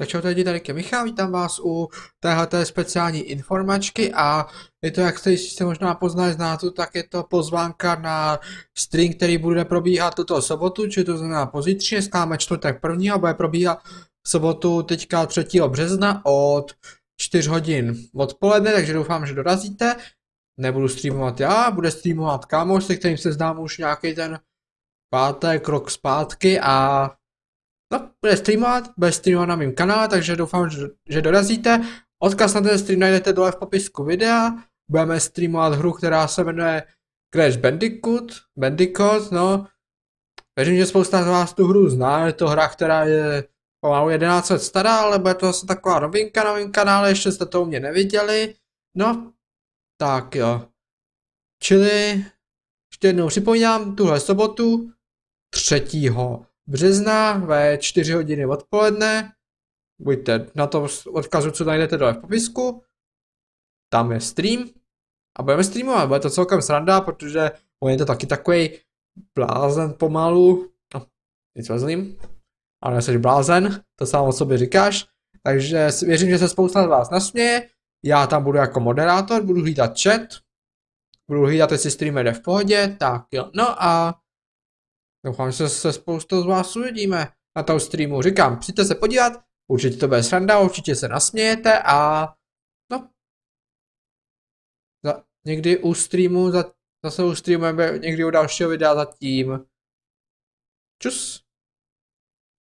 Tak čau tady tady ke Michal, vítám vás u téhleté speciální informačky a je to, jak jste se možná poznali znáte, tak je to pozvánka na stream, který bude probíhat tuto sobotu, či to znamená pozítří, známe čtvrtek první a bude probíhat sobotu teďka 3. března od 4 hodin odpoledne, takže doufám, že dorazíte. Nebudu streamovat já, bude streamovat kámoš, se kterým se znám už nějaký ten pátek, krok zpátky a no, bude streamovat, bude streamovat na mém kanále, takže doufám, že dorazíte. Odkaz na ten stream najdete dole v popisku videa. Budeme streamovat hru, která se jmenuje Crash Bandicoot, Bandicoot, no. Věřím, že spousta z vás tu hru zná, je to hra, která je pomalu 11 let stará, ale bude to zase taková novinka na mém kanále, ještě jste to u mě neviděli. No, tak jo. Čili, ještě jednou připomínám, tuhle sobotu 3 března ve 4 hodiny odpoledne. Buďte na tom odkazu, co najdete dole v popisku. Tam je stream. A budeme streamovat, bude to celkem sranda, protože on je to taky takový blázen pomalu. No, nic vezlím. Ale jsi blázen, to sám o sobě říkáš. Takže věřím, že se spousta z vás nasměje. Já tam budu jako moderátor, budu hlídat chat. Budu hlídat, jestli stream jde v pohodě, tak jo. No a Doufám, že se, spoustu z vás uvidíme na tom streamu. Říkám, přijďte se podívat, určitě to bude sranda, určitě se nasmějete a no. Za, někdy u streamu, za, zase u streamu, někdy u dalšího videa zatím. Čus.